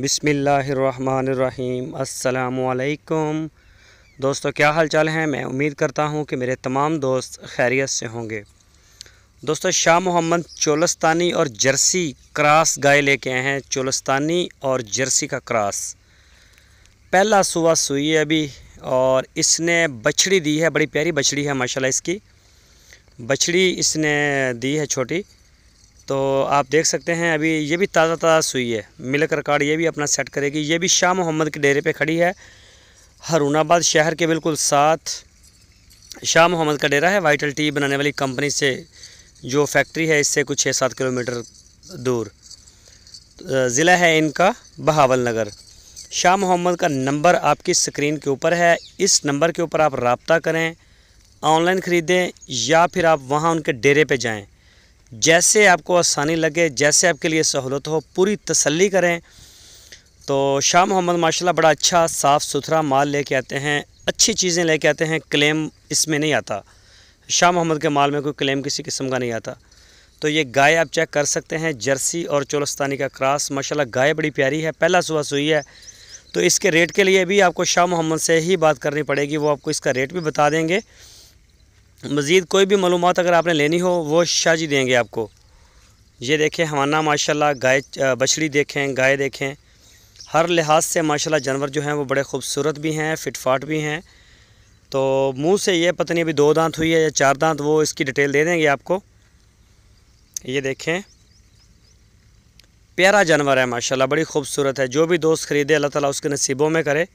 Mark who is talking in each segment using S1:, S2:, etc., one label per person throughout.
S1: बिसमीम् अल्लाम दोस्तों क्या हाल चाल हैं मैं उम्मीद करता हूं कि मेरे तमाम दोस्त खैरियत से होंगे दोस्तों शाह मोहम्मद चोलस्तानी और जर्सी क्रास गाय लेके आए हैं चोलस्तानी और जर्सी का क्रास पहला सुबह सुई है अभी और इसने बछड़ी दी है बड़ी प्यारी बछड़ी है माशाल्लाह इसकी बछड़ी इसने दी है छोटी तो आप देख सकते हैं अभी ये भी ताज़ा ताज़ा सुई है मिलक रिकॉर्ड ये भी अपना सेट करेगी ये भी शाह मोहम्मद के डेरे पे खड़ी है हरुणाबाद शहर के बिल्कुल साथ शाह मोहम्मद का डेरा है वाइटल टी बनाने वाली कंपनी से जो फैक्ट्री है इससे कुछ छः सात किलोमीटर दूर ज़िला है इनका बहावल नगर शाह मोहम्मद का नंबर आपकी स्क्रीन के ऊपर है इस नंबर के ऊपर आप रबता करें ऑनलाइन ख़रीदें या फिर आप वहाँ उनके डेरे पे जाएं जैसे आपको आसानी लगे जैसे आपके लिए सहूलत हो पूरी तसल्ली करें तो शाह मोहम्मद माशाल्लाह बड़ा अच्छा साफ़ सुथरा माल लेके आते हैं अच्छी चीज़ें लेके आते हैं क्लेम इसमें नहीं आता शाह मोहम्मद के माल में कोई क्लेम किसी किस्म का नहीं आता तो ये गाय आप चेक कर सकते हैं जर्सी और चोलस्तानी का क्रास माशाल्लाह गाय बड़ी प्यारी है पहला सुबह सुई है तो इसके रेट के लिए भी आपको शाह मोहम्मद से ही बात करनी पड़ेगी वो आपको इसका रेट भी बता देंगे मज़ीद कोई भी मालूम अगर आपने लेनी हो वो शाह जी देंगे आपको ये देखें हमाना माशाल्लाह गाय बछड़ी देखें गाय देखें हर लिहाज से माशाल्लाह जानवर जो हैं वो बड़े खूबसूरत भी हैं फिटफाट भी हैं तो मुंह से ये पता नहीं अभी दो दांत हुई है या चार दांत वो इसकी डिटेल दे देंगे आपको ये देखें प्यारा जानवर है माशाल्लाह बड़ी खूबसूरत है जो भी दोस्त ख़रीदे अल्लाह ताला उसके नसीबों में करे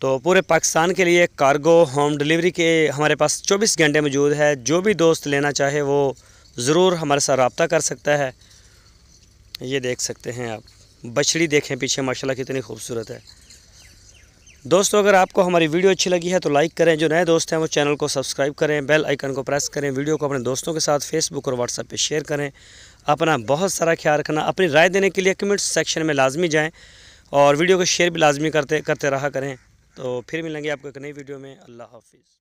S1: तो पूरे पाकिस्तान के लिए कार्गो होम डिलीवरी के हमारे पास 24 घंटे मौजूद है जो भी दोस्त लेना चाहे वो ज़रूर हमारे साथ रबता कर सकता है ये देख सकते हैं आप बछड़ी देखें पीछे माशाल्लाह कितनी खूबसूरत है दोस्तों अगर आपको हमारी वीडियो अच्छी लगी है तो लाइक करें जो नए दोस्त हैं वो चैनल को सब्सक्राइब करें बेल आइकन को प्रेस करें वीडियो को अपने दोस्तों के साथ फेसबुक और व्हाट्सएप पे शेयर करें अपना बहुत सारा ख्याल रखना अपनी राय देने के लिए कमेंट्स सेक्शन में लाजमी जाएँ और वीडियो को शेयर भी लाजमी करते करते रहा करें तो फिर मिलेंगे आपको एक नई वीडियो में अल्लाह हाफिज़